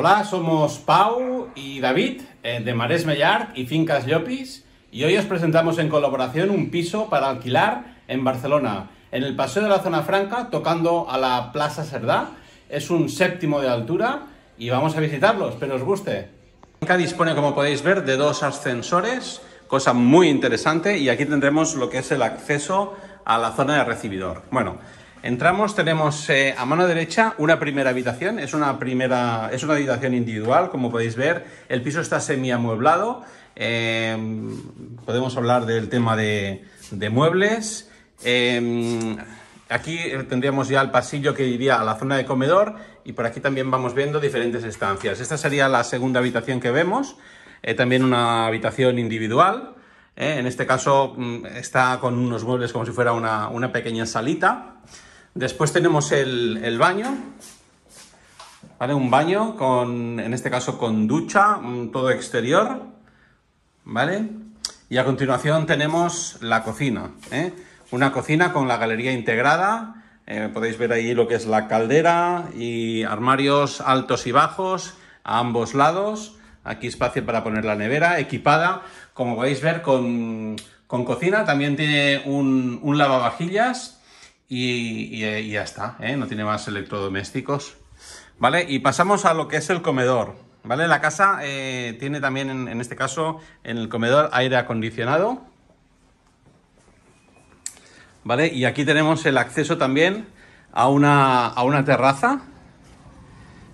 Hola, somos Pau y David eh, de Maresme Mellard y Fincas Llopis y hoy os presentamos en colaboración un piso para alquilar en Barcelona, en el Paseo de la Zona Franca, tocando a la Plaza Cerdá. Es un séptimo de altura y vamos a visitarlo, espero os guste. Finca dispone, como podéis ver, de dos ascensores, cosa muy interesante y aquí tendremos lo que es el acceso a la zona de recibidor. Bueno, Entramos, tenemos eh, a mano derecha una primera habitación, es una, primera, es una habitación individual, como podéis ver, el piso está semi eh, podemos hablar del tema de, muebles, eh, aquí tendríamos ya el pasillo que iría a la zona de comedor y por aquí también vamos viendo diferentes estancias. Esta sería la segunda habitación que vemos, eh, también una habitación individual, en este caso mm, está con unos muebles como si fuera una pequeña salita. Después tenemos el, baño, ¿vale? Un baño con, en este caso con ducha, todo exterior, ¿vale? Y a continuación tenemos la cocina, ¿eh? Una cocina con la galería integrada, eh, podéis ver ahí lo que es la caldera y armarios altos y bajos a ambos lados. Aquí espacio para poner la nevera, equipada, como podéis ver, con, cocina. También tiene un lavavajillas y, ya está, ¿eh? no tiene más electrodomésticos. ¿Vale? Y pasamos a lo que es el comedor. ¿Vale? La casa eh, tiene también, en, este caso, en el comedor aire acondicionado. ¿Vale? Y aquí tenemos el acceso también a una, a una terraza,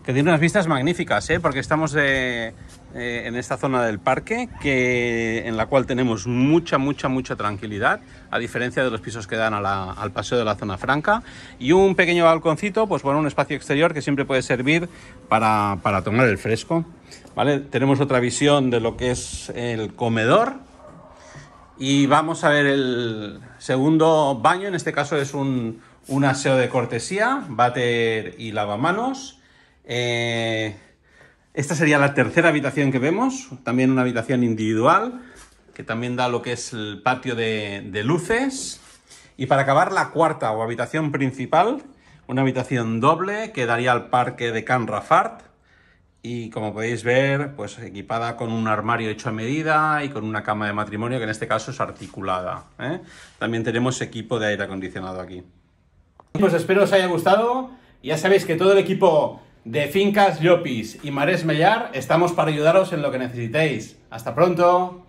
que tiene unas vistas magníficas, ¿eh? porque estamos eh, en esta zona del parque que, en la cual tenemos mucha, mucha, mucha tranquilidad, a diferencia de los pisos que dan al paseo de la zona franca. Y un pequeño balconcito, pues bueno, un espacio exterior que siempre puede servir para, tomar el fresco. ¿vale? Tenemos otra visión de lo que es el comedor. Y vamos a ver el segundo baño, en este caso es un, un aseo de cortesía, váter y lavamanos eh, esta sería la tercera habitación que vemos, también una habitación individual, que también da lo que es el patio de, luces. Y para acabar, la cuarta o habitación principal, una habitación doble que daría al parque de Can Rafart. Y como podéis ver, pues equipada con un armario hecho a medida y con una cama de matrimonio que en este caso es articulada. ¿eh? También tenemos equipo de aire acondicionado aquí. Pues espero os haya gustado. Ya sabéis que todo el equipo de Fincas Llopis y Marés Mellar estamos para ayudaros en lo que necesitéis. ¡Hasta pronto!